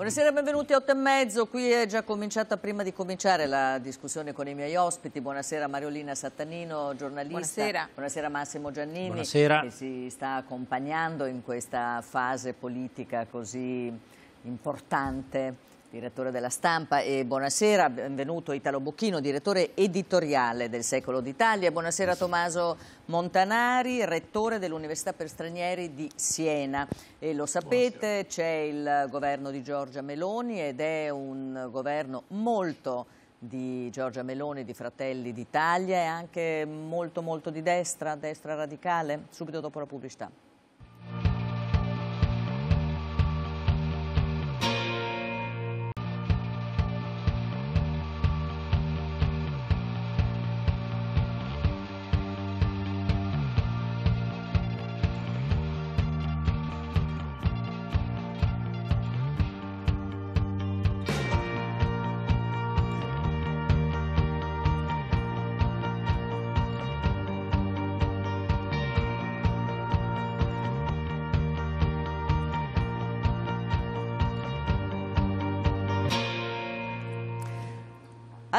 Buonasera, benvenuti a 8 e mezzo. Qui è già cominciata prima di cominciare la discussione con i miei ospiti. Buonasera Mariolina Sattanino, giornalista. Buonasera. Buonasera Massimo Giannini Buonasera. che si sta accompagnando in questa fase politica così importante. Direttore della stampa e buonasera, benvenuto Italo Bocchino, direttore editoriale del Secolo d'Italia. Buonasera Tommaso Montanari, rettore dell'Università per Stranieri di Siena. E lo sapete, c'è il governo di Giorgia Meloni ed è un governo molto di Giorgia Meloni, di Fratelli d'Italia e anche molto molto di destra, destra radicale, subito dopo la pubblicità.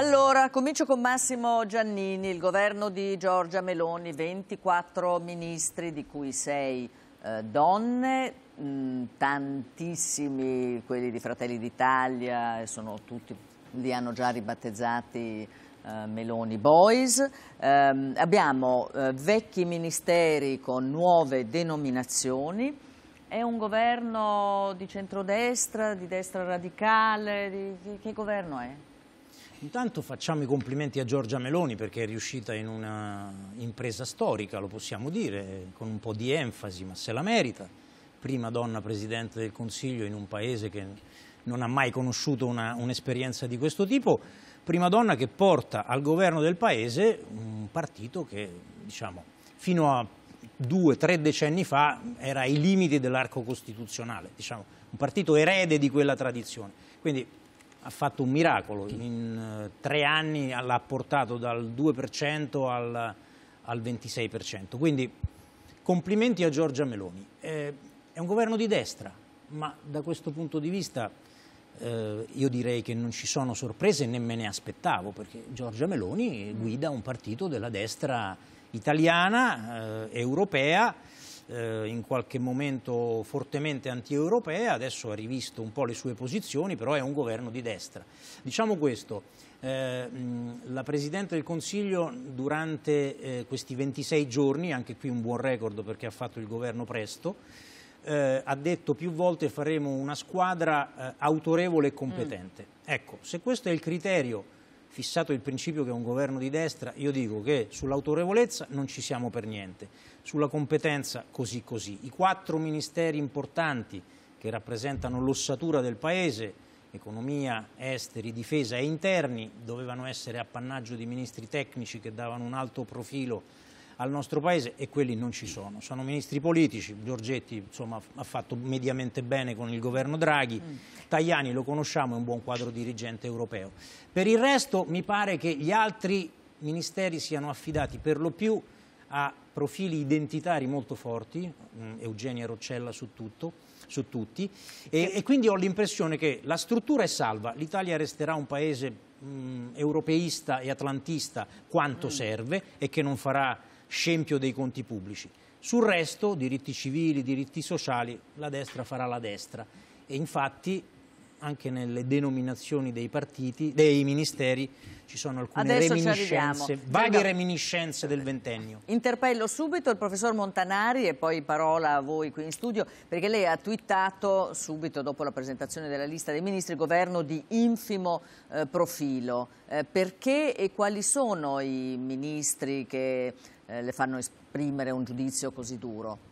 Allora, comincio con Massimo Giannini, il governo di Giorgia Meloni, 24 ministri di cui 6 eh, donne, mh, mm, tantissimi quelli di Fratelli d'Italia, sono tutti, li hanno già ribattezzati eh, Meloni Boys. Ehm, eh, abbiamo vecchi ministeri con nuove denominazioni, è un governo di centrodestra, di destra radicale, di, di, che governo è? Intanto facciamo i complimenti a Giorgia Meloni perché è riuscita in una impresa storica, lo possiamo dire, con un po' di enfasi, ma se la merita. Prima donna Presidente del Consiglio in un paese che non ha mai conosciuto un'esperienza un di questo tipo, prima donna che porta al governo del paese un partito che, diciamo, fino a due, tre decenni fa era ai limiti dell'arco costituzionale, diciamo, un partito erede di quella tradizione. Quindi ha fatto un miracolo, in eh, tre anni l'ha portato dal 2% al, al 26%. Quindi complimenti a Giorgia Meloni. Eh, è un governo di destra, ma da questo punto di vista eh, io direi che non ci sono sorprese né me ne aspettavo, perché Giorgia Meloni guida un partito della destra italiana, eh, europea, eh, in qualche momento fortemente anti-europea, adesso ha rivisto un po' le sue posizioni, però è un governo di destra. Diciamo questo, eh, la Presidente del Consiglio durante eh, questi 26 giorni, anche qui un buon record perché ha fatto il governo presto, eh, ha detto più volte faremo una squadra eh, autorevole e competente. Mm. Ecco, se questo è il criterio fissato il principio che è un governo di destra, io dico che sull'autorevolezza non ci siamo per niente, sulla competenza così così. I quattro ministeri importanti che rappresentano l'ossatura del Paese, economia, esteri, difesa e interni, dovevano essere appannaggio di ministri tecnici che davano un alto profilo al nostro Paese e quelli non ci sono. Sono ministri politici, Giorgetti insomma, ha fatto mediamente bene con il governo Draghi, mm. Tajani lo conosciamo, è un buon quadro dirigente europeo. Per il resto mi pare che gli altri ministeri siano affidati per lo più a profili identitari molto forti, mm, Eugenia Roccella su, tutto, su tutti, e, e, quindi ho l'impressione che la struttura è salva, l'Italia resterà un paese mh, mm, europeista e atlantista quanto mm. serve e che non farà scempio dei conti pubblici. Sul resto, diritti civili, diritti sociali, la destra farà la destra. E infatti anche nelle denominazioni dei partiti, dei ministeri, ci sono alcune Adesso reminiscenze, vaghe reminiscenze del ventennio. Interpello subito il professor Montanari e poi parola a voi qui in studio, perché lei ha twittato subito dopo la presentazione della lista dei ministri governo di infimo eh, profilo. Eh, perché e quali sono i ministri che eh, le fanno esprimere un giudizio così duro?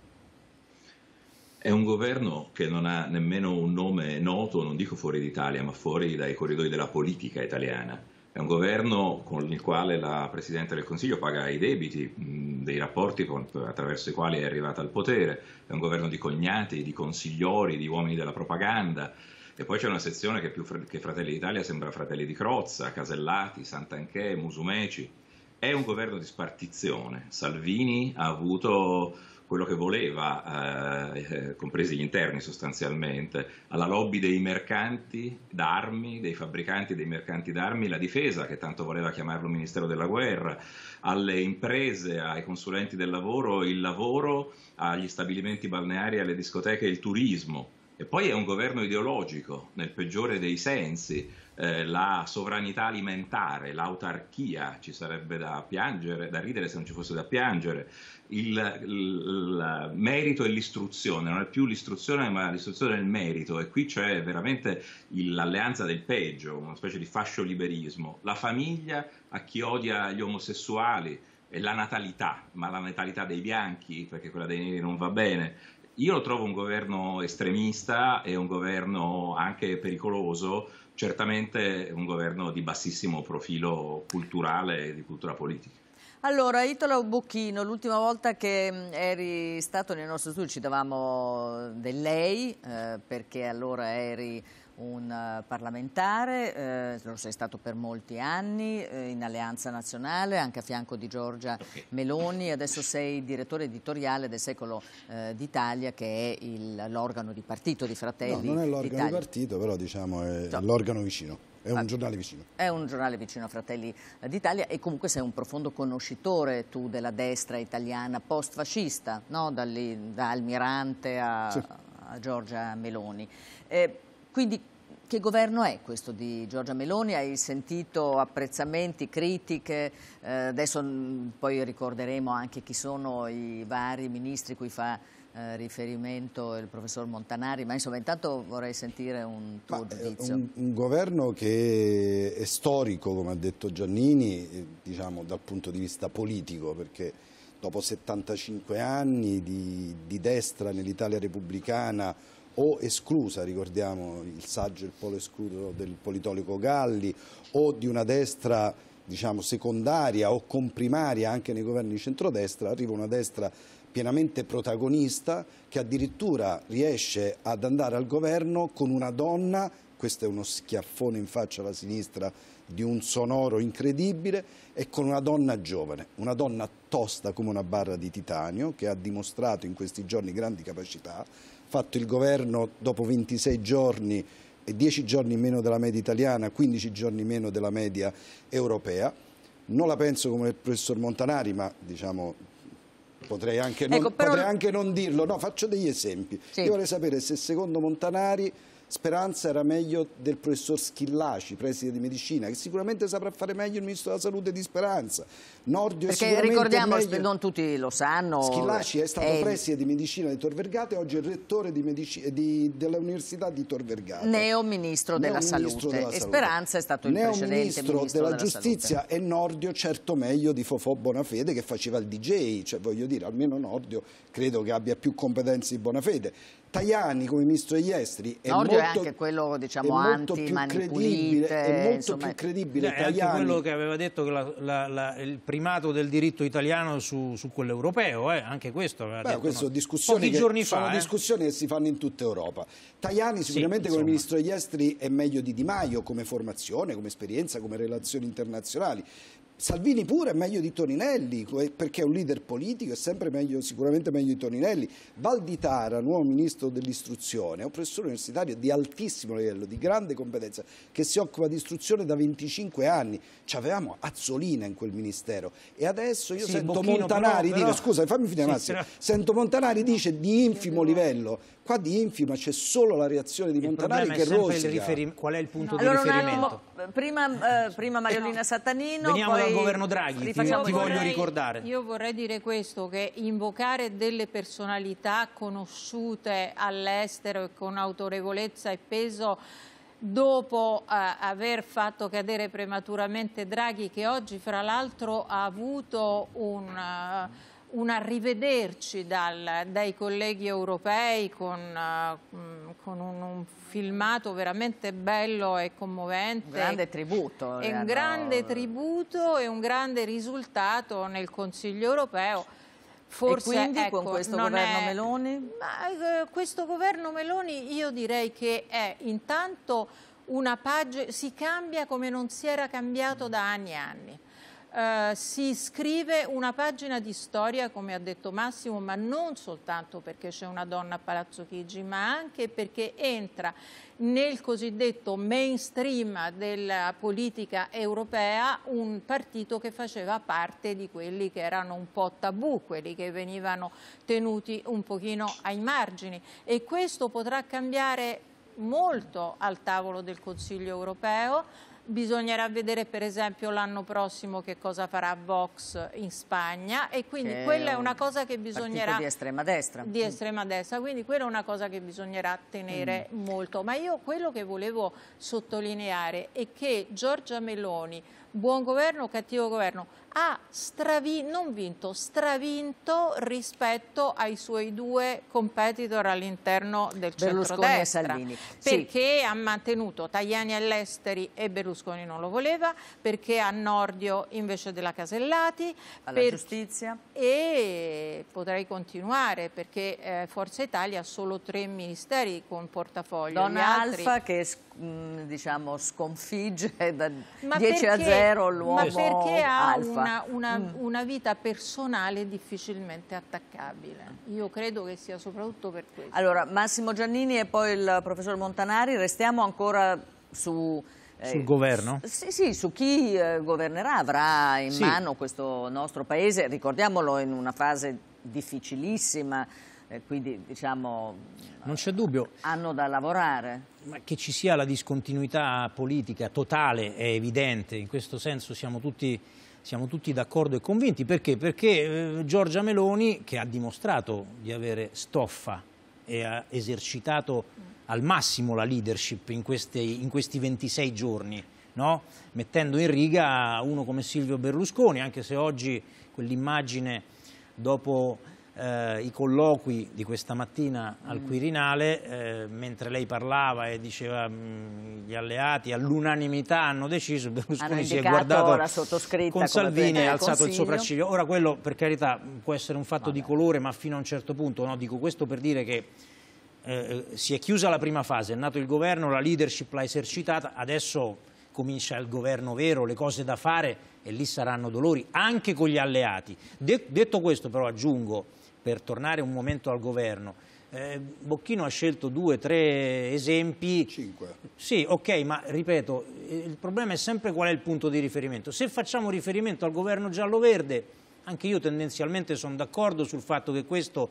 È un governo che non ha nemmeno un nome noto, non dico fuori d'Italia, ma fuori dai corridoi della politica italiana. È un governo con il quale la Presidente del Consiglio paga i debiti dei rapporti attraverso i quali è arrivata al potere. È un governo di cognati, di consigliori, di uomini della propaganda. E poi c'è una sezione che più che Fratelli d'Italia sembra Fratelli di Crozza, Casellati, Sant'Anchè, Musumeci è un governo di spartizione. Salvini ha avuto quello che voleva, eh, eh, compresi gli interni sostanzialmente, alla lobby dei mercanti d'armi, dei fabbricanti dei mercanti d'armi, la difesa, che tanto voleva chiamarlo Ministero della Guerra, alle imprese, ai consulenti del lavoro, il lavoro, agli stabilimenti balneari, alle discoteche, il turismo. E poi è un governo ideologico, nel peggiore dei sensi, eh, la sovranità alimentare, l'autarchia, ci sarebbe da piangere, da ridere se non ci fosse da piangere, il, il, il merito e l'istruzione, non è più l'istruzione ma l'istruzione il merito e qui c'è veramente l'alleanza del peggio, una specie di fascio liberismo, la famiglia a chi odia gli omosessuali e la natalità, ma la natalità dei bianchi perché quella dei neri non va bene, io lo trovo un governo estremista e un governo anche pericoloso certamente un governo di bassissimo profilo culturale e di cultura politica. Allora, Italo Bocchino, l'ultima volta che mm, eri stato nel nostro studio ci davamo eh, del lei, eh, perché allora eri un eh, parlamentare, eh, lo sei stato per molti anni, eh, in alleanza nazionale, anche a fianco di Giorgia okay. Meloni, adesso sei direttore editoriale del Secolo eh, d'Italia che è l'organo di partito di Fratelli No, non è l'organo di partito, però diciamo è so. l'organo vicino. È un giornale vicino. È un giornale vicino a Fratelli d'Italia e comunque sei un profondo conoscitore tu della destra italiana post-fascista, no? da Almirante a, sì. a Giorgia Meloni. Eh, quindi che governo è questo di Giorgia Meloni? Hai sentito apprezzamenti, critiche? Eh, adesso mm, poi ricorderemo anche chi sono i vari ministri cui fa eh, riferimento il professor Montanari, ma insomma intanto vorrei sentire un tuo ma, eh, giudizio. Un, un, governo che è storico, come ha detto Giannini, eh, diciamo dal punto di vista politico, perché dopo 75 anni di, di destra nell'Italia repubblicana o esclusa, ricordiamo il saggio Il polo escluso del politologo Galli, o di una destra diciamo, secondaria o comprimaria anche nei governi di centrodestra, arriva una destra pienamente protagonista che addirittura riesce ad andare al governo con una donna, questo è uno schiaffone in faccia alla sinistra di un sonoro incredibile, e con una donna giovane, una donna tosta come una barra di titanio che ha dimostrato in questi giorni grandi capacità, fatto il governo dopo 26 giorni, e 10 giorni meno della media italiana, 15 giorni meno della media europea. Non la penso come il professor Montanari, ma diciamo, potrei, anche non, ecco, però... potrei anche non, dirlo. No, faccio degli esempi. Sì. Io vorrei sapere se secondo Montanari Speranza era meglio del professor Schillaci, preside di medicina, che sicuramente saprà fare meglio il ministro della salute di Speranza. Nordio Perché ricordiamo, meglio... non tutti lo sanno. Schillaci è stato è... preside di medicina di Tor Vergata e oggi è rettore medici... di... dell'università di Tor Vergata. Neo ministro della, Neo -ministro salute. della salute. E Speranza è stato il Neo precedente ministro, ministro della, della giustizia salute. e Nordio certo meglio di Fofò Bonafede che faceva il DJ, cioè voglio dire, almeno Nordio credo che abbia più competenze di Bonafede. Tajani come ministro degli esteri è Nordio molto, è anche quello diciamo, è molto più credibile, è molto insomma... più credibile Beh, Tajani. anche quello che aveva detto che la, la, la, il primato del diritto italiano su, su quello europeo, eh, anche questo aveva Beh, detto. Questo no. discussioni che, sono fa, eh. discussioni eh. che si fanno in tutta Europa. Tajani sicuramente sì, come ministro degli esteri è meglio di Di Maio come formazione, come esperienza, come relazioni internazionali. Salvini pure è meglio di Toninelli eh, perché è un leader politico, è sempre meglio, sicuramente meglio di Toninelli. Valditara, nuovo ministro dell'istruzione, è un professore universitario di altissimo livello, di grande competenza, che si occupa di istruzione da 25 anni. Ci avevamo Azzolina in quel ministero e adesso io sì, sento Montanari però, dire, scusa fammi finire sì, Massimo, però... sento Montanari dice di infimo livello Qua di infima c'è solo la reazione di Montanari che rosica. Qual è il punto no. di allora, riferimento? Attimo, eh, prima, eh, prima, eh, Mariolina Satanino, Veniamo dal governo Draghi, ti, ti vorrei, voglio ricordare. Io vorrei dire questo, che invocare delle personalità conosciute all'estero e con autorevolezza e peso dopo eh, aver fatto cadere prematuramente Draghi, che oggi fra l'altro ha avuto un... Uh, un arrivederci dal, dai colleghi europei con, uh, con un, un, filmato veramente bello e commovente. Un grande tributo. È un grande tributo e un grande risultato nel Consiglio europeo. Forse, e quindi ecco, con questo governo è... Meloni? Ma, eh, questo governo Meloni io direi che è intanto una pagina, si cambia come non si era cambiato da anni e anni eh, si scrive una pagina di storia, come ha detto Massimo, ma non soltanto perché c'è una donna a Palazzo Chigi, ma anche perché entra nel cosiddetto mainstream della politica europea un partito che faceva parte di quelli che erano un po' tabù, quelli che venivano tenuti un pochino ai margini e questo potrà cambiare molto al tavolo del Consiglio europeo Bisognerà vedere per esempio l'anno prossimo che cosa farà Vox in Spagna e quindi che quella è una cosa che bisognerà... di estrema destra. Di estrema destra, quindi quella è una cosa che bisognerà tenere mm. molto. Ma io quello che volevo sottolineare è che Giorgia Meloni buon governo o cattivo governo, ha stravinto, non vinto, stravinto rispetto ai suoi due competitor all'interno del Berlusconi centrodestra. Berlusconi e Salvini. Perché sì. ha mantenuto Tajani all'estero e Berlusconi non lo voleva, perché a Nordio invece della Casellati. Alla per... giustizia. E potrei continuare perché eh, Forza Italia ha solo tre ministeri con portafoglio. Donna Alfa altri... che mh, mm, diciamo, sconfigge da ma 10 perché, a 0 l'uomo alfa. Ma perché ha una, una, mm. una, vita personale difficilmente attaccabile? Io credo che sia soprattutto per questo. Allora, Massimo Giannini e poi il professor Montanari, restiamo ancora su... Eh, Sul eh, governo? Sì, sì, su chi eh, governerà, avrà in sì. mano questo nostro paese, ricordiamolo in una fase difficilissima quindi diciamo non c'è dubbio. hanno da lavorare. Ma che ci sia la discontinuità politica totale è evidente, in questo senso siamo tutti, tutti d'accordo e convinti. Perché? Perché eh, Giorgia Meloni, che ha dimostrato di avere stoffa e ha esercitato al massimo la leadership in, queste, in questi 26 giorni, no? mettendo in riga uno come Silvio Berlusconi, anche se oggi quell'immagine dopo eh, i colloqui di questa mattina al Quirinale, eh, mentre lei parlava e diceva mm, gli alleati all'unanimità hanno deciso, Berlusconi si è guardato con Salvini e ha alzato il sopracciglio. Ora quello per carità può essere un fatto Vabbè. di colore ma fino a un certo punto, no? dico questo per dire che eh, eh, si è chiusa la prima fase, è nato il governo, la leadership l'ha esercitata, adesso comincia il governo vero, le cose da fare e lì saranno dolori anche con gli alleati. De detto questo però aggiungo per tornare un momento al governo, eh, Bocchino ha scelto due, tre esempi. Cinque. Sì, ok, ma ripeto, il problema è sempre qual è il punto di riferimento. Se facciamo riferimento al governo giallo-verde, anche io tendenzialmente sono d'accordo sul fatto che questo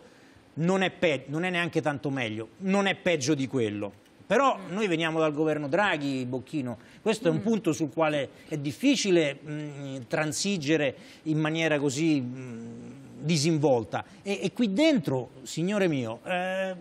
non è, non è neanche tanto meglio, non è peggio di quello. Però noi veniamo dal governo Draghi, Bocchino, questo è un mm. punto sul quale è difficile mh, mm, transigere in maniera così mh, mm, disinvolta. E, e, qui dentro, signore mio, eh,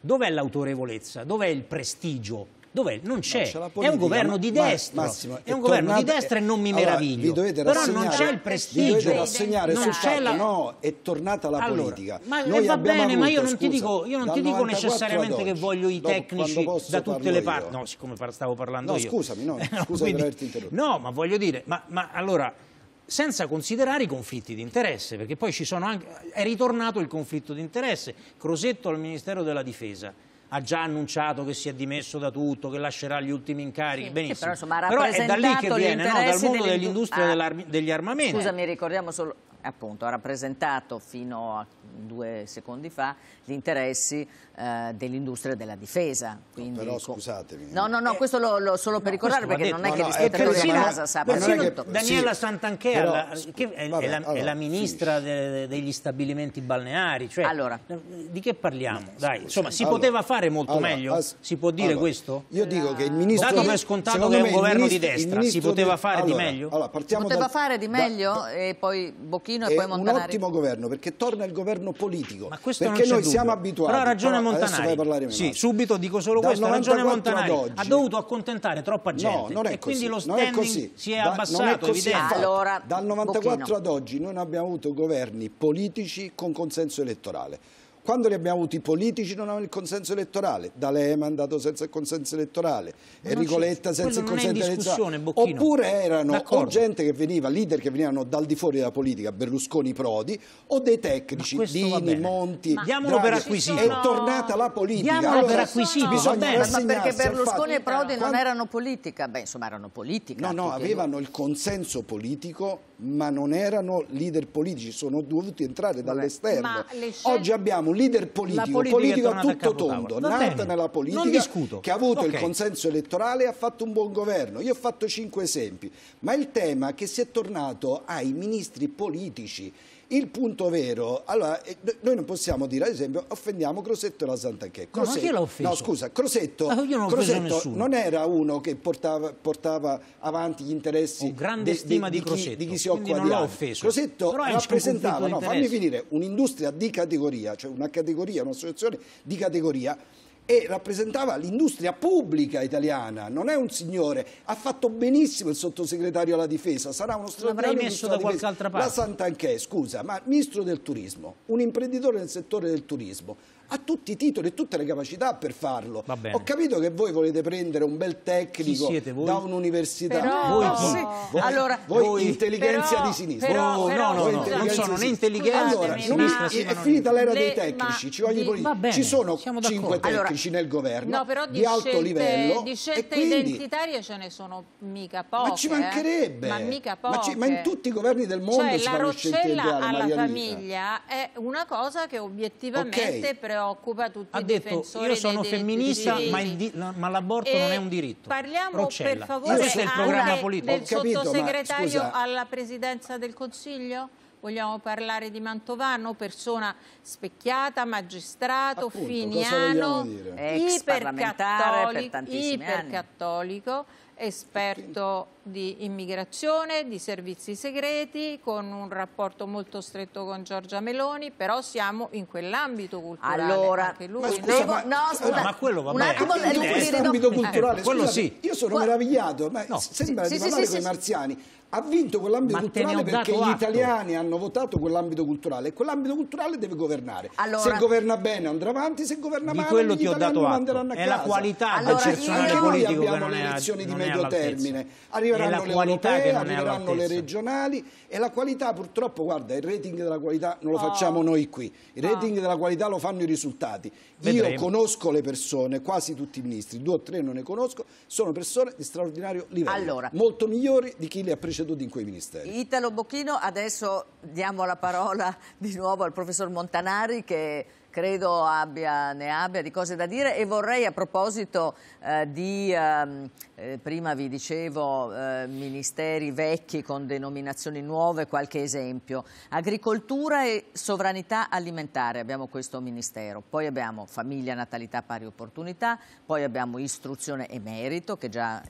dov'è l'autorevolezza? Dov'è il prestigio? Dov'è? Non c'è. No, è un governo di destra. Ma, Massimo, è un governo tornato, di destra e non mi allora, meraviglio. Però non c'è il prestigio. Vi rassegnare non sul la... no, è tornata la allora, politica. Ma Noi va bene, avuto, ma io non scusa, ti dico, non ti dico necessariamente che voglio i tecnici da tutte le parti. No, siccome stavo parlando no, io. Scusami, no, scusa quindi, per averti interrotto. No, ma voglio dire, ma, ma allora senza considerare i conflitti di interesse, perché poi anche, è ritornato il conflitto di interesse. Crosetto al Ministero della Difesa ha già annunciato che si è dimesso da tutto, che lascerà gli ultimi incarichi, sì, benissimo. Però, insomma, però, è da lì che viene, no? dal mondo dell'industria ah, degli armamenti. Scusami, ricordiamo solo appunto, ha rappresentato fino a due secondi fa gli interessi eh, dell'industria della difesa. Quindi, però scusatemi. No, no, no, eh, questo lo, lo solo per no, ricordare perché non detto. Eh, è che gli spettatori persino, a casa sappiano tutto. Daniela sì, Santanchè la, che è, vabbè, è, la, allora, è, la, ministra sì. de, degli stabilimenti balneari. Cioè, allora. Eh, di che parliamo? No, Dai, insomma, si allora, poteva fare molto meglio? si può dire questo? Io dico che il ministro... Dato per scontato che è un governo di destra, si poteva fare di meglio? Si poteva fare di meglio e poi Bocchini Martino e, poi Montanari. un ottimo governo perché torna il governo politico perché noi dubbio. siamo abituati però ragione però Montanari sì, subito dico solo da questo ragione Montanari oggi, ha dovuto accontentare troppa gente no, e quindi lo standing è così. si è da, abbassato è così, evidente allora, dal 94 Bocchino. ad oggi noi non abbiamo avuto governi politici con consenso elettorale quando li abbiamo avuti i politici non hanno il consenso elettorale, D'Alema è andato senza il consenso elettorale, Ma Enrico cioè, Letta senza il consenso elettorale. Bocchino. Oppure erano o gente che veniva, leader che venivano dal di fuori della politica, Berlusconi, Prodi, o dei tecnici, Dini, Monti, Ma Diamolo per acquisito. È tornata la politica. Diamolo allora, per acquisito. Bisogna ma perché Berlusconi e Prodi non erano politica? Beh, insomma, erano politica. No, no, avevano il consenso politico ma non erano leader politici, sono dovuti entrare dall'esterno. Oggi abbiamo un leader politico, politico a tutto tondo, nato nella politica, che ha avuto okay. il consenso elettorale e ha fatto un buon governo. Io ho fatto cinque esempi, ma il tema è che si è tornato ai ministri politici il punto vero, allora, eh, noi non possiamo dire, ad esempio, offendiamo Crosetto e la Santa Crosetto, no, no, scusa, Crosetto, ah, non, Crosetto non, era uno che portava, portava avanti gli interessi de, de, di, di, chi, di, chi, si occupa di arte. Crosetto Però rappresentava, no, fammi finire, un'industria di categoria, cioè una categoria, un'associazione di categoria e rappresentava l'industria pubblica italiana, non è un signore, ha fatto benissimo il sottosegretario alla difesa, sarà uno straordinario messo da qualche altra parte. La Sant'Anchè, scusa, ma ministro del turismo, un imprenditore nel settore del turismo, ha tutti i titoli e tutte le capacità per farlo. Ho capito che voi volete prendere un bel tecnico da un'università. Però... no. chi? voi, allora, voi, voi intelligenza però, di sinistra. Però, oh, però, no, no, no, non sono né intelligenza allora, né sinistra. È, è finita l'era dei tecnici, ci vogliono i politici. Ci sono cinque tecnici nel governo di, alto livello. Di scelte identitarie ce ne sono mica poche. Ma ci eh. mancherebbe. Ma, mica poche. Ma, in tutti i governi del mondo cioè, si fanno scelte ideali. La roccella alla famiglia è una cosa che obiettivamente okay. preoccupa preoccupa tutti ha i detto, difensori io sono femminista ma, di, ma l'aborto non è un diritto parliamo Roccella. per favore questo è il programma politico del capito, sottosegretario ma, alla presidenza del Consiglio? Vogliamo parlare di Mantovano, persona specchiata, magistrato, Appunto, finiano, ipercattolico, iper esperto di immigrazione, di servizi segreti, con un rapporto molto stretto con Giorgia Meloni, però siamo in quell'ambito culturale. Allora, ma scusa, devo... ma, no, scusa, ma quello va bene. Un attimo, l'ambito no. culturale, eh, quello sì. io sono Qua... meravigliato, ma no. sembra sì, di parlare sì, con i marziani. Ha vinto quell'ambito culturale perché atto. gli italiani hanno votato quell'ambito culturale e quell'ambito culturale deve governare. Allora, se governa bene andrà avanti, se governa male quello ti ho dato manderanno a casa. È la qualità allora, personale politico che non è abbiamo le elezioni di medio termine arriveranno le europee, arriveranno le regionali e la qualità purtroppo, guarda, il rating della qualità non lo oh. facciamo noi qui, il ah. rating oh. della qualità lo fanno i risultati. Vedremo. Io conosco le persone, quasi tutti i ministri, due o tre non ne conosco, sono persone di straordinario livello, allora. molto migliori di chi li ha preceduti in quei ministeri. Italo Bocchino, adesso diamo la parola di nuovo al professor Montanari che credo abbia, ne abbia di cose da dire e vorrei a proposito eh, di, ehm, eh, prima vi dicevo, eh, ministeri vecchi con denominazioni nuove, qualche esempio. Agricoltura e sovranità alimentare, abbiamo questo ministero, poi abbiamo famiglia, natalità, pari opportunità, poi abbiamo istruzione e merito che già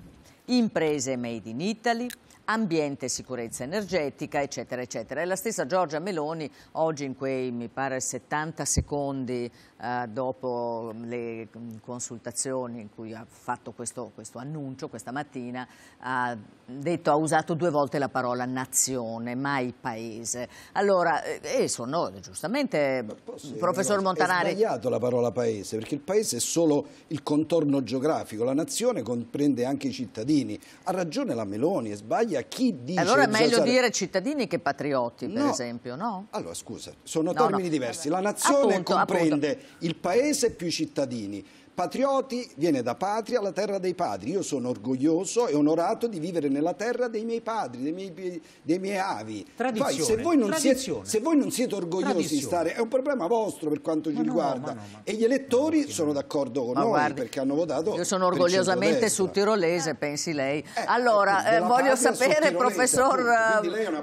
imprese made in Italy, ambiente, sicurezza energetica, eccetera, eccetera. E la stessa Giorgia Meloni oggi in quei, mi pare, 70 secondi eh, dopo le consultazioni in cui ha fatto questo, questo annuncio questa mattina, ha detto, ha usato due volte la parola nazione, mai paese. Allora, e eh, eh, sono eh, giustamente, Posso, professor no, Montanari... Ha sbagliato la parola paese, perché il paese è solo il contorno geografico, la nazione comprende anche i cittadini. Ha ragione la Meloni, è sbagliato Italia chi dice... Allora è meglio usare... dire cittadini che patrioti, per no. esempio, no? Allora, scusa, sono no, termini no. diversi. La nazione appunto, comprende appunto. il paese più i cittadini. Patrioti viene da patria, la terra dei padri. Io sono orgoglioso e onorato di vivere nella terra dei miei padri, dei miei, dei miei avi. Tradizione, Poi, se, voi non siete, se voi non siete orgogliosi tradizione. di stare, è un problema vostro per quanto ci ma riguarda. No, ma no, ma e gli elettori sono d'accordo con noi guardi, perché hanno votato. Io sono orgogliosamente su tirolese, eh. pensi lei. Eh, eh allora, eh, voglio sapere, professor,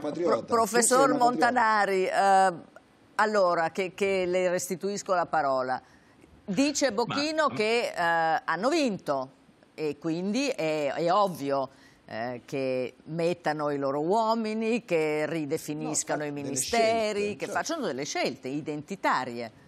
patriota, professor Montanari, eh, allora che, che le restituisco la parola. Dice Bocchino Ma... che eh, hanno vinto e quindi è, è ovvio eh, che mettano i loro uomini, che ridefiniscano no, i ministeri, scelte, che certo. facciano delle scelte identitarie.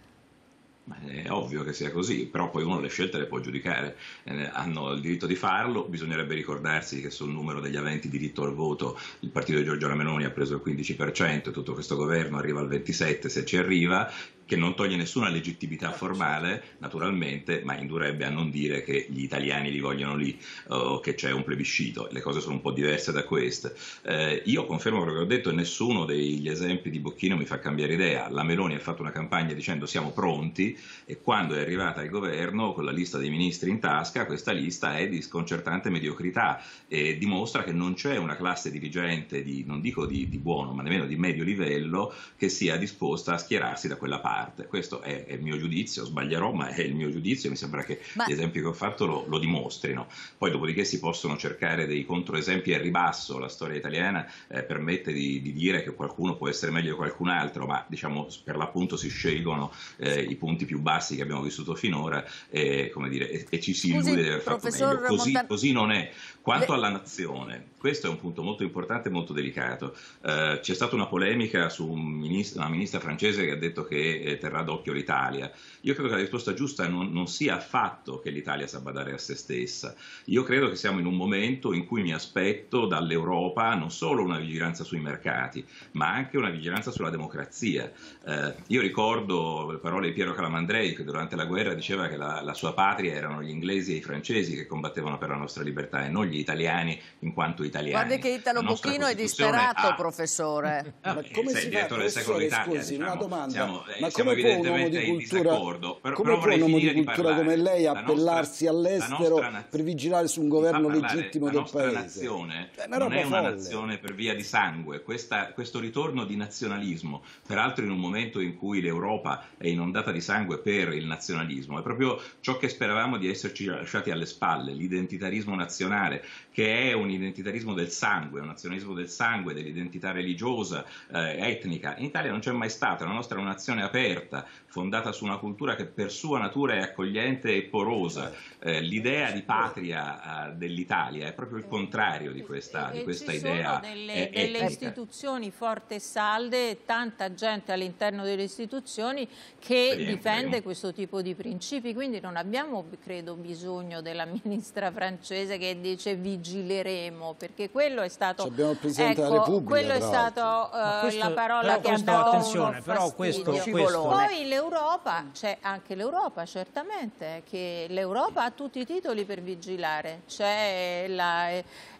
Ma è ovvio che sia così, però poi uno le scelte le può giudicare, eh, hanno il diritto di farlo, bisognerebbe ricordarsi che sul numero degli aventi diritto al voto il partito di Giorgio Ramenoni ha preso il 15%, tutto questo governo arriva al 27% se ci arriva, che non toglie nessuna legittimità eh, certo. formale, naturalmente, ma indurrebbe a non dire che gli italiani li vogliono lì o che c'è un plebiscito. Le cose sono un po' diverse da queste. Eh, io confermo quello che ho detto, nessuno degli esempi di Bocchino mi fa cambiare idea. La Meloni ha fatto una campagna dicendo siamo pronti e quando è arrivata al governo con la lista dei ministri in tasca, questa lista è di sconcertante mediocrità e dimostra che non c'è una classe dirigente, di, non dico di, di buono, ma nemmeno di medio livello, che sia disposta a schierarsi da quella parte parte. Questo è, è, il mio giudizio, sbaglierò, ma è il mio giudizio e mi sembra che ma... gli esempi che ho fatto lo, lo, dimostrino. Poi dopodiché si possono cercare dei controesempi a ribasso, la storia italiana eh, permette di, di, dire che qualcuno può essere meglio di qualcun altro, ma diciamo per l'appunto si scelgono eh, i punti più bassi che abbiamo vissuto finora e, dire, e, e ci si illude di aver fatto meglio. Così, Montan... così, non è. Quanto Le... alla nazione, questo è un punto molto importante e molto delicato. Eh, c'è stata una polemica su un ministro, una ministra francese che ha detto che eh, terrà d'occhio l'Italia. Io credo che la risposta giusta non, non sia affatto che l'Italia sa badare a se stessa. Io credo che siamo in un momento in cui mi aspetto dall'Europa non solo una vigilanza sui mercati, ma anche una vigilanza sulla democrazia. Eh, io ricordo le parole di Piero Calamandrei che durante la guerra diceva che la, la sua patria erano gli inglesi e i francesi che combattevano per la nostra libertà e non gli italiani in quanto italiani. Guardi che Italo Bocchino è disperato, ha... professore. Ah, come si fa, professore, scusi, Italia, diciamo, una domanda. Siamo, eh, ma Giacomo come evidentemente è in cultura, Però, però può un uomo di cultura di come lei appellarsi nostra, all'estero naz- per vigilare su un governo legittimo del paese? La nostra nazione non è una folle. nazione per via di sangue. Questa, questo ritorno di nazionalismo, peraltro in un momento in cui l'Europa è inondata di sangue per il nazionalismo, è proprio ciò che speravamo di esserci lasciati alle spalle, l'identitarismo nazionale, che è un identitarismo del sangue, un nazionalismo del sangue, dell'identità religiosa, eh, etnica. In Italia non c'è mai stato, la nostra è un'azione aperta offerta fondata su una cultura che per sua natura è accogliente e porosa. Esatto. Eh, l'idea di patria eh, dell'Italia è proprio il contrario di questa, e, di questa idea. Delle, delle istituzioni forti e salde, tanta gente all'interno delle istituzioni che Speriamo. difende questo tipo di principi, quindi non abbiamo, credo, bisogno della ministra francese che dice vigileremo, perché quello è stato... Abbiamo presentato ecco, Repubblica, quello è stata eh, uh, la parola che ha dato attenzione, però questo, questo... Poi le l'Europa c'è anche l'Europa, certamente, che l'Europa ha tutti i titoli per vigilare. C'è la,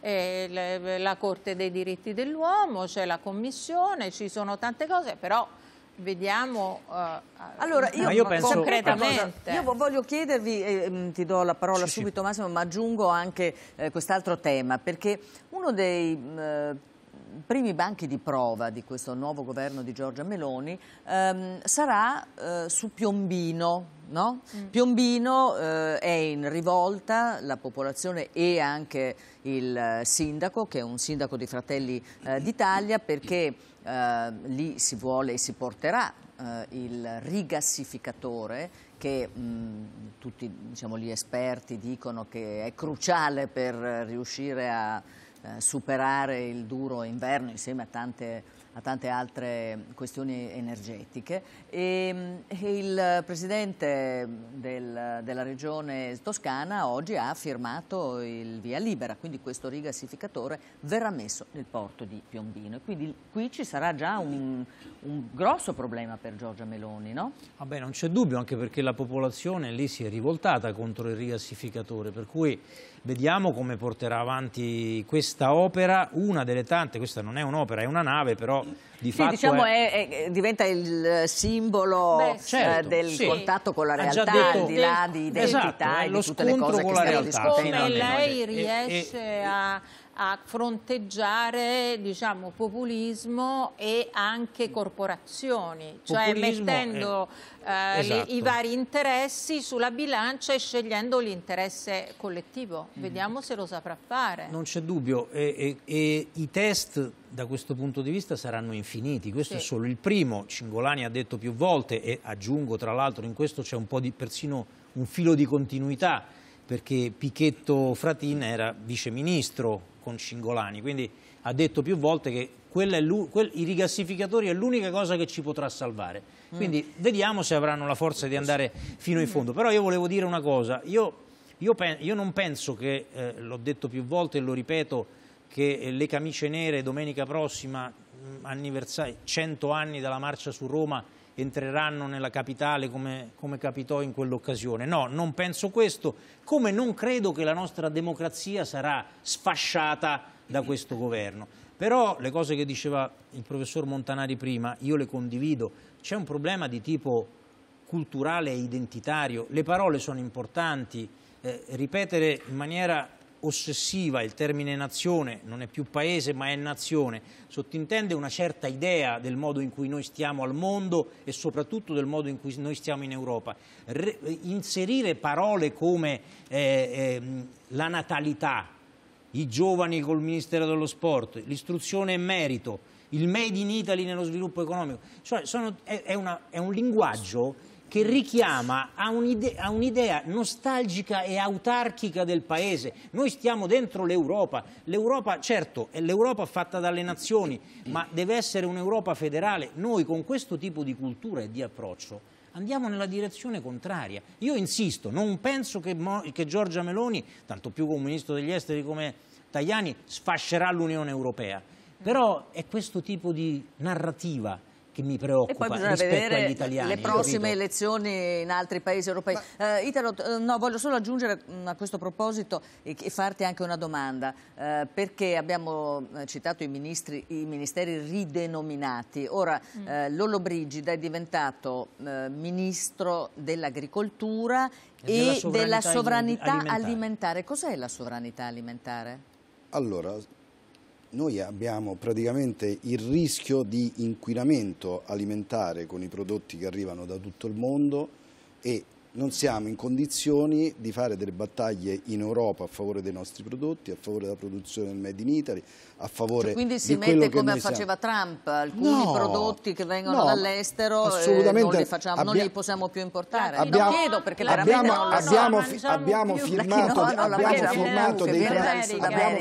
eh, la Corte dei diritti dell'uomo, c'è la Commissione, ci sono tante cose, però vediamo uh, allora io, io penso concretamente io voglio chiedervi eh, ti do la parola sì, subito sì. Massimo ma aggiungo anche eh, quest'altro tema perché uno dei eh, primi banchi di prova di questo nuovo governo di Giorgia Meloni ehm, sarà eh, su Piombino. No? Mm. Piombino eh, è in rivolta, la popolazione e anche il sindaco, che è un sindaco di Fratelli eh, d'Italia, perché eh, lì si vuole e si porterà eh, il rigassificatore che mh, mm, tutti diciamo, gli esperti dicono che è cruciale per riuscire a eh, superare il duro inverno insieme a tante, a tante altre questioni energetiche. E, mm, il Presidente del, della Regione Toscana oggi ha firmato il via libera, quindi questo rigassificatore verrà messo nel porto di Piombino. E quindi qui ci sarà già un, un grosso problema per Giorgia Meloni, no? Vabbè, ah, non c'è dubbio, anche perché la popolazione lì si è rivoltata contro il rigassificatore, per cui Vediamo come porterà avanti questa opera, una delle tante, questa non è un'opera, è una nave, però di sì, fatto diciamo è... È, è, diventa il simbolo Beh, eh, certo, eh, del sì. contatto con la realtà, detto, di là di esatto, identità esatto, è di tutte le cose con che la realtà, Come lei riesce e, e, a a fronteggiare diciamo, populismo e anche mm. corporazioni, cioè populismo mettendo è... eh, esatto. le, i vari interessi sulla bilancia e scegliendo l'interesse collettivo. Mm. Vediamo se lo saprà fare. Non c'è dubbio e, e, e, i test da questo punto di vista saranno infiniti, questo sì. è solo il primo, Cingolani ha detto più volte e aggiungo tra l'altro in questo c'è un po' di persino un filo di continuità perché Pichetto Fratin era viceministro con Cingolani, quindi ha detto più volte che quel, i rigassificatori è l'unica cosa che ci potrà salvare. Mm. Quindi mm. vediamo se avranno la forza di andare fino in fondo. Però io volevo dire una cosa, io, io, pen, io non penso che, eh, l'ho detto più volte e lo ripeto, che eh, le camicie nere domenica prossima, mm, anniversario, 100 anni dalla marcia su Roma, entreranno nella capitale come, come capitò in quell'occasione. No, non penso questo, come non credo che la nostra democrazia sarà sfasciata da questo governo. Però le cose che diceva il professor Montanari prima, io le condivido, c'è un problema di tipo culturale e identitario, le parole sono importanti, eh, ripetere in maniera ossessiva, il termine nazione non è più paese ma è nazione, sottintende una certa idea del modo in cui noi stiamo al mondo e soprattutto del modo in cui noi stiamo in Europa. Re inserire parole come eh, eh, la natalità, i giovani col Ministero dello Sport, l'istruzione e merito, il Made in Italy nello sviluppo economico, cioè sono, è, è, una, è un linguaggio che richiama a un'idea, nostalgica e autarchica del paese. Noi stiamo dentro l'Europa, l'Europa certo è l'Europa fatta dalle nazioni, ma deve essere un'Europa federale. Noi con questo tipo di cultura e di approccio andiamo nella direzione contraria. Io insisto, non penso che, che, Giorgia Meloni, tanto più con un ministro degli esteri come Tajani, sfascerà l'Unione Europea. Però è questo tipo di narrativa che mi preoccupa rispetto agli italiani. Le prossime capito? elezioni in altri paesi europei. Ma... Eh, Italo, eh, no, voglio solo aggiungere mm, a questo proposito e, farti anche una domanda, eh, perché abbiamo eh, citato i, ministri, i ministeri ridenominati. Ora mm. eh, Lollo Brigida è diventato eh, ministro dell'agricoltura e, e della sovranità, della sovranità alimentare. alimentare. Cos'è la sovranità alimentare? Allora, noi abbiamo praticamente il rischio di inquinamento alimentare con i prodotti che arrivano da tutto il mondo e non siamo in condizioni di fare delle battaglie in Europa a favore dei nostri prodotti, a favore della produzione del Made in Italy, a favore cioè, quindi si mette come faceva siamo. Trump, alcuni no, prodotti che vengono no, dall'estero eh, non, li facciamo, abbia, non li possiamo più importare. Abbiamo, lo chiedo perché abbiamo, abbiamo, no, diciamo abbiamo firmato,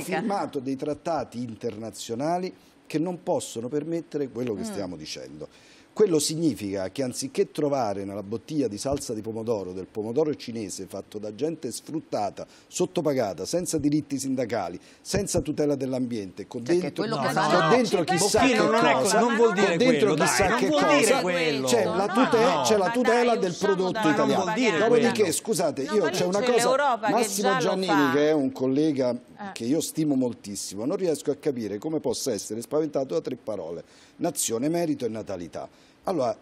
firmato dei trattati internazionali che non possono permettere quello che mm. stiamo dicendo. Quello significa che anziché trovare nella bottiglia di salsa di pomodoro del pomodoro cinese fatto da gente sfruttata, sottopagata, senza diritti sindacali, senza tutela dell'ambiente, con cioè dentro, no, no, no, dentro chissà che non cosa, non vuol dire dentro quello, chissà dai, che cosa, c'è la, tutela, c'è la tutela dai, del prodotto italiano. Dopodiché, scusate, io c'è una cosa, Massimo Giannini che è un collega eh. che io stimo moltissimo, non riesco a capire come possa essere spaventato da tre parole nazione, merito e natalità. Allora,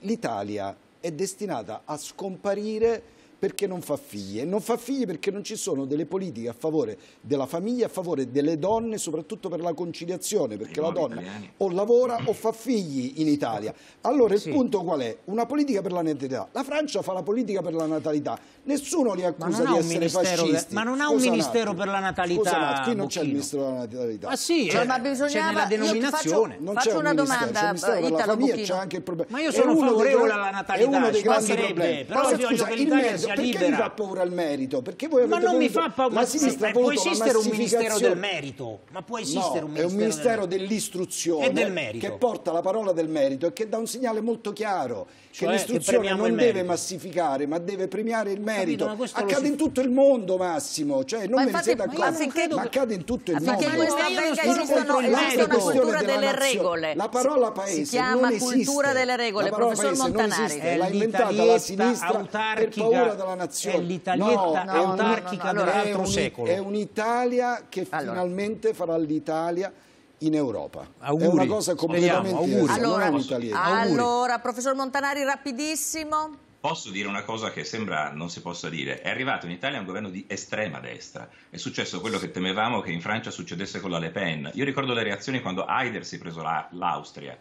l'Italia è destinata a scomparire perché non fa figli e non fa figli perché non ci sono delle politiche a favore della famiglia, a favore delle donne, soprattutto per la conciliazione, perché la donna italiani. o lavora o fa figli in Italia. Allora sì. il punto qual è? Una politica per la natalità. La Francia fa la politica per la natalità. Nessuno li accusa di essere fascisti. Ma non ha un ministero per la natalità. Scusa, qui non c'è il ministero della natalità. Ma sì, cioè, ma bisognava... la denominazione. Faccio, non c'è un una domanda, c'è Italo famiglia, c'è anche il problema. Ma io sono favorevole alla natalità, è uno dei grandi problemi. Però scusa, il mezzo sia perché libera. Perché vi fa paura il merito? Perché voi ma non mi fa paura. La sinistra può esistere un ministero del merito, ma può esistere no, un ministero, è un ministero dell'istruzione del che porta la parola del merito e che dà un segnale molto chiaro cioè, che l'istruzione non deve massificare, ma deve premiare il merito. Capito, accade in tutto il mondo, Massimo, cioè non ma me ne siete accorti, ma, accade in tutto il mondo. Perché questa avvenga esistono, esiste una cultura delle regole. La parola paese si chiama cultura delle regole, professor Montanari. L'ha inventata la sinistra per paura della nazione. È l'italietta no, autarchica no, no, dell'altro secolo. È un'Italia che allora. finalmente farà l'Italia in Europa. Auguri. È una cosa completamente Speriamo, allora, allora, professor Montanari, rapidissimo. Posso dire una cosa che sembra non si possa dire. È arrivato in Italia un governo di estrema destra. È successo quello che temevamo che in Francia succedesse con la Le Pen. Io ricordo le reazioni quando Haider si è preso l'Austria.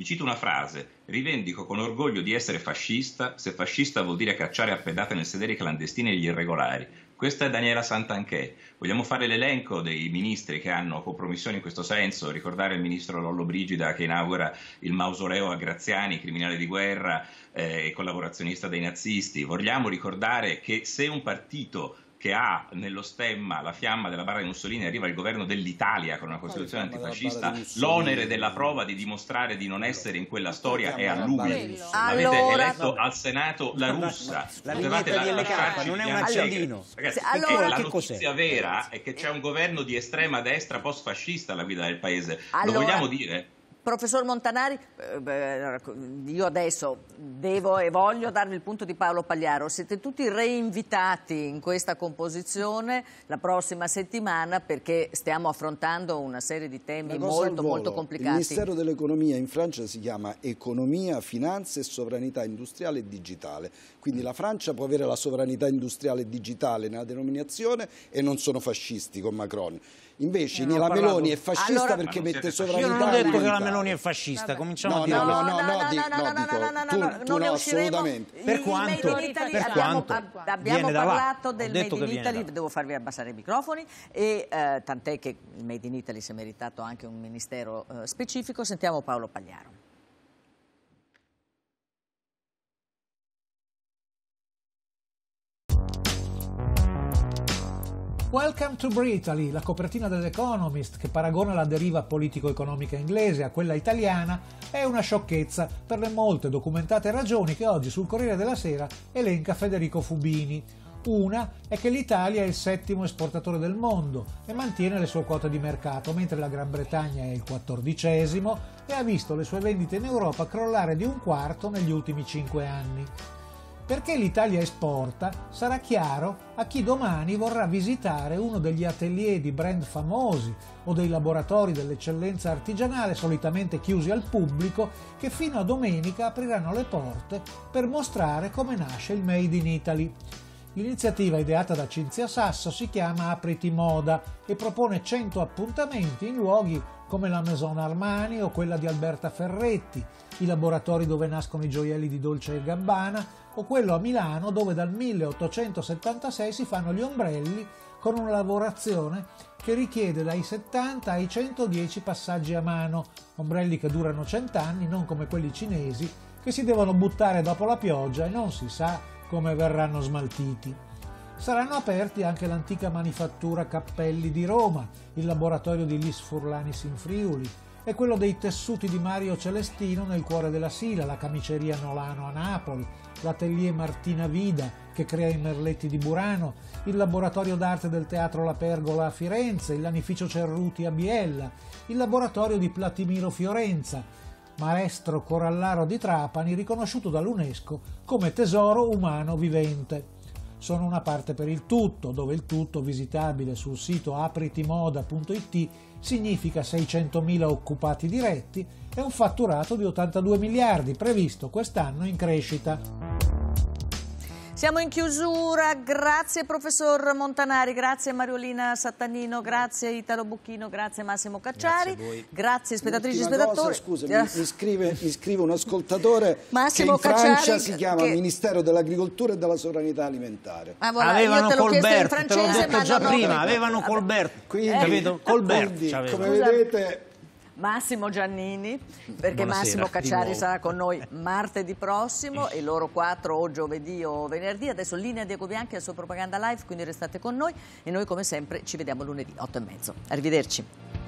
Vi cito una frase: Rivendico con orgoglio di essere fascista, se fascista vuol dire cacciare a pedate nel sedere i clandestini e gli irregolari. Questa è Daniela Santanchè. Vogliamo fare l'elenco dei ministri che hanno compromissioni in questo senso, ricordare il ministro Lollo Brigida che inaugura il mausoleo a Graziani, criminale di guerra eh, e eh, collaborazionista dei nazisti. Vogliamo ricordare che se un partito che ha nello stemma la fiamma della barra di Mussolini arriva il governo dell'Italia con una costituzione antifascista, della l'onere della prova di dimostrare di non essere in quella storia è a lui. Avete allora, eletto al Senato la russa. La, la, la, la, non è un accendino. allora, la notizia cos'è? vera è che c'è un governo di estrema destra post-fascista alla guida del paese. Allora, Lo vogliamo dire? Professor Montanari, eh, io adesso devo e voglio darvi il punto di Paolo Pagliaro. Siete tutti reinvitati in questa composizione la prossima settimana perché stiamo affrontando una serie di temi molto, molto complicati. Il Ministero dell'Economia in Francia si chiama Economia, Finanze e Sovranità Industriale e Digitale. Quindi la Francia può avere la sovranità industriale e digitale nella denominazione e non sono fascisti con Macron. Invece eh, la Meloni è fascista allora, perché mette sovranità. Io non ho detto che la Meloni è fascista, cominciamo a dire. No, no, no, no, no, no, no, assolutamente. Per quanto, per quanto abbiamo, abbiamo parlato del Made in Italy, devo farvi abbassare i microfoni, e eh, tant'è che il Made in Italy si è meritato anche un ministero eh, specifico. Sentiamo Paolo Pagliaro. Welcome to Brittany, la copertina dell'Economist che paragona la deriva politico-economica inglese a quella italiana, è una sciocchezza per le molte documentate ragioni che oggi sul Corriere della Sera elenca Federico Fubini. Una è che l'Italia è il settimo esportatore del mondo e mantiene le sue quote di mercato, mentre la Gran Bretagna è il quattordicesimo e ha visto le sue vendite in Europa crollare di un quarto negli ultimi cinque anni. Perché l'Italia esporta sarà chiaro a chi domani vorrà visitare uno degli atelier di brand famosi o dei laboratori dell'eccellenza artigianale solitamente chiusi al pubblico che fino a domenica apriranno le porte per mostrare come nasce il Made in Italy. L'iniziativa ideata da Cinzia Sasso si chiama Apriti Moda e propone 100 appuntamenti in luoghi come la Maison Armani o quella di Alberta Ferretti, i laboratori dove nascono i gioielli di Dolce e Gabbana o quello a Milano dove dal 1876 si fanno gli ombrelli con una lavorazione che richiede dai 70 ai 110 passaggi a mano, ombrelli che durano 100 anni, non come quelli cinesi che si devono buttare dopo la pioggia e non si sa come verranno smaltiti saranno aperti anche l'antica manifattura Cappelli di Roma, il laboratorio di Lis Furlanis in Friuli e quello dei tessuti di Mario Celestino nel cuore della Sila, la camiceria Nolano a Napoli, l'atelier Martina Vida che crea i merletti di Burano, il laboratorio d'arte del teatro La Pergola a Firenze, il lanificio Cerruti a Biella, il laboratorio di Platimiro Fiorenza, maestro corallaro di Trapani riconosciuto dall'UNESCO come tesoro umano vivente sono una parte per il tutto, dove il tutto visitabile sul sito apritimoda.it significa 600.000 occupati diretti e un fatturato di 82 miliardi previsto quest'anno in crescita. Siamo in chiusura, grazie professor Montanari, grazie Mariolina Sattanino, grazie Italo Bucchino, grazie Massimo Cacciari, grazie, grazie spettatrici e spettatori. Scusa, mi, mi, scrive, mi, scrive, un ascoltatore Massimo che in Cacciari, Francia si chiama che... Ministero dell'Agricoltura e della Sovranità Alimentare. Ma ah, voilà, avevano io te l'ho in francese, te l'ho detto già prima, avevano Colbert, quindi, eh, capito? Colbert, quindi, come vedete Massimo Giannini, perché Buonasera. Massimo Cacciari sarà con noi martedì prossimo e loro quattro o giovedì o venerdì. Adesso linea Diego Bianchi al suo Propaganda Live, quindi restate con noi e noi come sempre ci vediamo lunedì 8 e mezzo. Arrivederci.